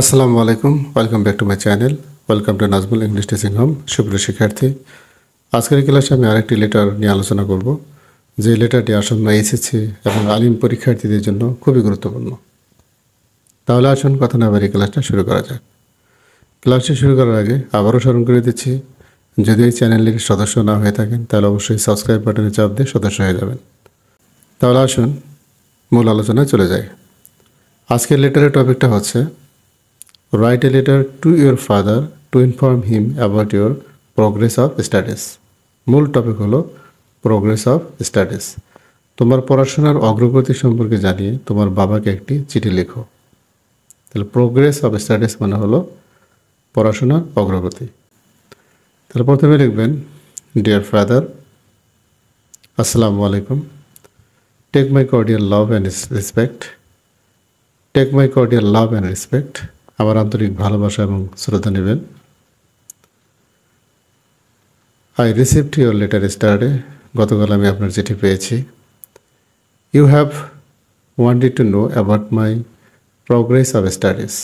আসসালামু আলাইকুম welcome back to my channel welcome to Nazmul English teaching home সুপ্রিয় শিক্ষার্থী আজকের ক্লাসে আমি আরেকটি লেটার নিয়ে আলোচনা করব যে লেটারটি আসন্ন এসেছে এবং আলিম পরীক্ষার্থীদের জন্য খুবই গুরুত্বপূর্ণ তাহলে আসুন কথা না বাড়ি ক্লাসটা শুরু করা যাক ক্লাসটি শুরু করার আগে আবারও স্মরণ করে দিচ্ছি যদি এই চ্যানেলের সদস্য না হয়ে থাকেন তাহলে অবশ্যই সাবস্ক্রাইব বাটনে চাপ দিয়ে সদস্য হয়ে যাবেন তাহলে আসুন মূল আলোচনায় চলে যায় আজকের লেটারের টপিকটা হচ্ছে write a letter to your father to inform him about your progress of studies মূল টপিক হলো প্রোগ্রেস অফ স্টাডিস তোমার পড়াশোনার অগ্রগতি সম্পর্কে জানিয়ে তোমার বাবাকে একটি চিঠি লেখো তাহলে প্রোগ্রেস অফ স্টাডিস মানে হলো পড়াশোনার অগ্রগতি তাহলে প্রথমে লিখবেন ডিয়ার ফাদার আসসালামু আলাইকুম take my cordial love and respect take my cordial love and respect আমার আন্তরিক ভালোবাসা এবং শ্রদ্ধা নেবেন আই রিসিভড ইউর লেটার স্টারে গতকাল আমি আপনার চিঠি পেয়েছি you have wanted to know about my progress of studies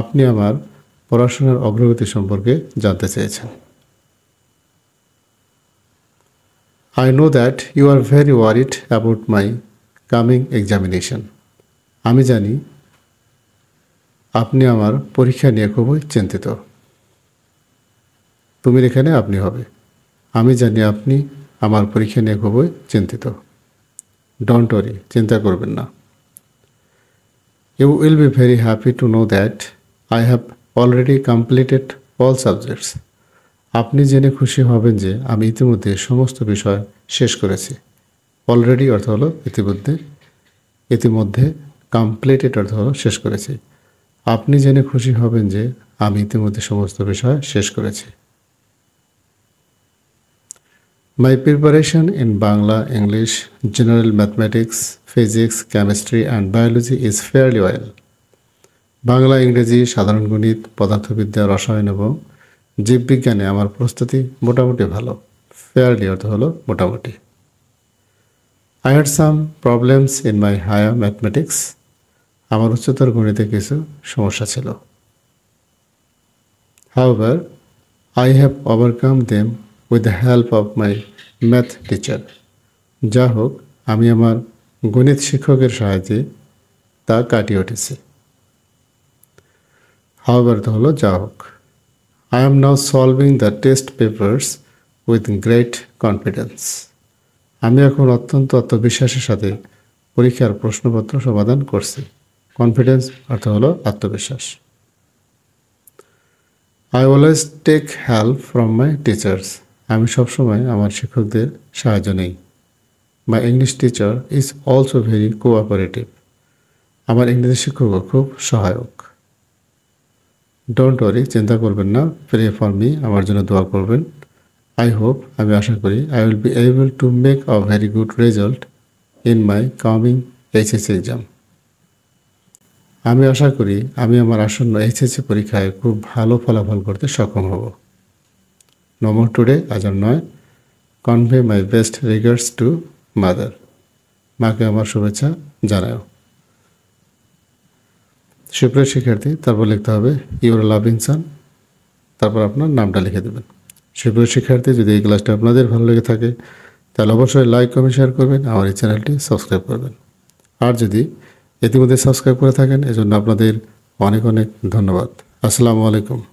আপনি আমার পড়াশোনার অগ্রগতি সম্পর্কে জানতে চেয়েছেন I know that you are very worried about my coming examination আমি জানি আপনি আমার পরীক্ষা নিয়ে খুবই চিন্তিত তুমির এখানে আপনি হবে আমি জানি আপনি আমার পরীক্ষা নিয়ে খুবই চিন্তিত ডোন্ট ওরি চিন্তা করবেন না you will be very happy to know that I have already completed all subjects আপনি জেনে খুশি হবেন যে আমি ইতিমধ্যে সমস্ত বিষয় শেষ করেছি অলরেডি অর্থ হলো ইতিমধ্যে ইতিমধ্যে কমপ্লিটেড অর্থ হলো শেষ করেছি আপনি জেনে খুশি হবেন যে আমি ইতিমধ্যে সমস্ত বিষয় শেষ করেছি my preparation in Bangla English general mathematics physics chemistry and biology is fairly well Bangla ইংরেজি সাধারণ গণিত পদার্থবিদ্যা রসায়ন এবং জীববিজ্ঞানে আমার প্রস্তুতি মোটামুটি ভালো ফেয়ারলি অর্থ হলো মোটামুটি I had some problems in my higher mathematics আমার উচ্চতর গণিতে কিছু সমস্যা ছিল however I have overcome them with the help of my math teacher যা হোক আমি আমার গণিত শিক্ষকের সাহায্যে তা কাটিয়ে উঠেছি হাউভার তো হলো যা হোক I am now solving the test papers with great confidence আমি এখন অত্যন্ত আত্মবিশ্বাসের সাথে পরীক্ষার প্রশ্নপত্র সমাধান করছি কনফিডেন্স অর্থাৎ হলো আত্মবিশ্বাস I always take help from my teachers আমি সবসময় আমার শিক্ষকদের সাহায্য নেই my English teacher is also very cooperative আমার ইংরেজি শিক্ষকও খুব সহায়ক ডোন্ট ওয়ারি চিন্তা করবেন না প্রে ফর মি আমার জন্য দোয়া করবেন আই হোপ আমি আশা করি I will be able to make a very good result in my coming HS exam আমি আশা করি আমি আমার আসন্ন এইচএসসি পরীক্ষায় খুব ভালো ফলাফল করতে সক্ষম হব নম্বর টুডে আজ আর নয় convey my best regards to mother মাকে আমার শুভেচ্ছা জানাও সুপ্রিয় শিক্ষার্থী তারপর লিখতে হবে ইউর লাভিং সান তারপর আপনার নামটা লিখে দেবেন সুপ্রিয় শিক্ষার্থী যদি এই ক্লাসটা আপনাদের ভালো লেগে থাকে তাহলে অবশ্যই লাইক কমেন্ট শেয়ার করবেন আমার এই চ্যানেলটি সাবস্ক্রাইব করবেন আর যদি ইতিমধ্যে সাবস্ক্রাইব করে থাকেন এজন্য আপনাদের অনেক অনেক ধন্যবাদ আসসালামু আলাইকুম